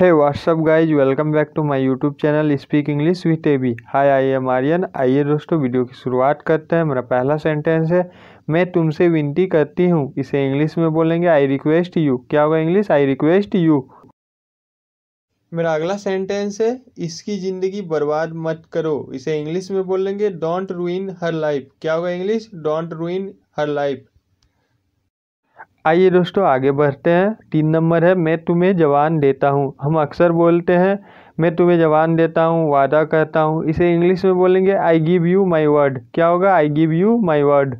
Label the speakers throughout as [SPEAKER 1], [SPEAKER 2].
[SPEAKER 1] hey what's up guys welcome back to my YouTube channel speak English with A B hi I am Aryan आइए दोस्तों video की शुरुआत करते हैं मेरा पहला सेंटेंस है मैं तुमसे विनती करती हूँ इसे इंग्लिश में बोलेंगे आई रिक्वेस्ट यू क्या होगा इंग्लिश आई रिक्वेस्ट यू मेरा अगला सेंटेंस है इसकी ज़िंदगी बर्बाद मत करो इसे इंग्लिश में बोलेंगे डोंट रूइन हर लाइफ क्या होगा English don't ruin her life आइए दोस्तों आगे बढ़ते हैं तीन नंबर है मैं तुम्हें जवान देता हूँ हम अक्सर बोलते हैं मैं तुम्हें जवान देता हूँ वादा करता हूँ इसे इंग्लिश में बोलेंगे I give you my word क्या होगा I give you my word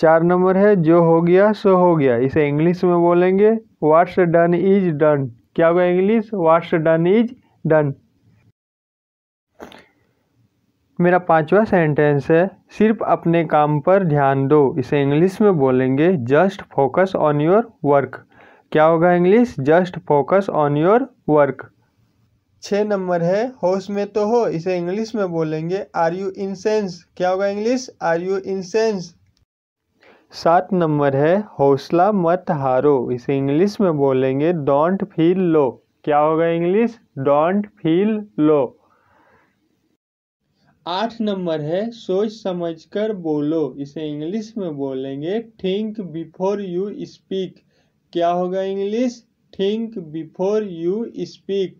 [SPEAKER 1] चार नंबर है जो हो गया सो हो गया इसे इंग्लिश में बोलेंगे वाट्स डन इज डन क्या होगा English what's done is done मेरा पांचवा सेंटेंस है सिर्फ अपने काम पर ध्यान दो इसे इंग्लिश में बोलेंगे just focus on your work क्या होगा English just focus on your work छः नंबर है होश में तो हो इसे इंग्लिश में बोलेंगे आर यू इन सेंस क्या होगा English are you in sense सात नंबर है हौसला मत हारो इसे इंग्लिश में बोलेंगे डोंट फील लो क्या होगा इंग्लिश डोंट फील लो आठ नंबर है सोच समझ कर बोलो इसे इंग्लिश में बोलेंगे थिंक बिफोर यू स्पीक क्या होगा English think before you speak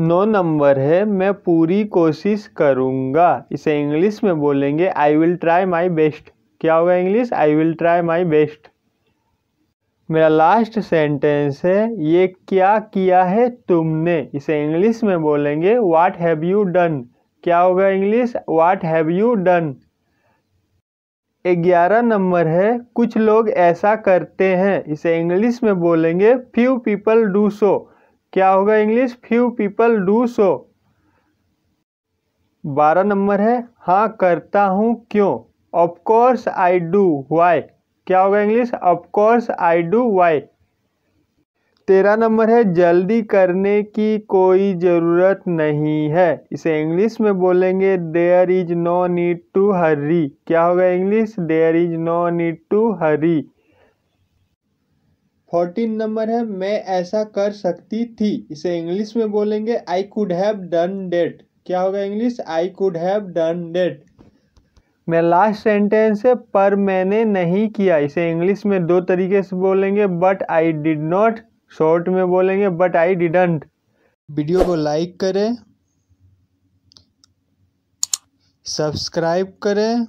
[SPEAKER 1] नौ नंबर है मैं पूरी कोशिश करूँगा इसे इंग्लिश में बोलेंगे I will try my best क्या होगा English I will try my best मेरा लास्ट सेंटेंस है ये क्या किया है तुमने इसे इंग्लिश में बोलेंगे वाट हैव यू डन क्या होगा English what have you done ग्यारह नंबर है कुछ लोग ऐसा करते हैं इसे इंग्लिश में बोलेंगे फ्यू पीपल डू सो क्या होगा English few people do so बारह नंबर है हाँ करता हूँ क्यों ऑफकोर्स आई डू वाई क्या होगा English of course I do why तेरह नंबर है जल्दी करने की कोई ज़रूरत नहीं है इसे इंग्लिश में बोलेंगे there is no need to hurry क्या होगा English there is no need to hurry fourteen number है मैं ऐसा कर सकती थी इसे इंग्लिश में बोलेंगे I could have done that क्या होगा English I could have done that मैं लास्ट सेंटेंस है पर मैंने नहीं किया इसे इंग्लिश में दो तरीके से बोलेंगे but I did not short में बोलेंगे बट आई डिडंट वीडियो को लाइक करें सब्सक्राइब करें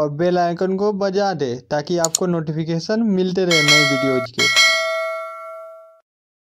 [SPEAKER 1] और बेल आइकन को बजा दें ताकि आपको नोटिफिकेशन मिलते रहे नए वीडियोज के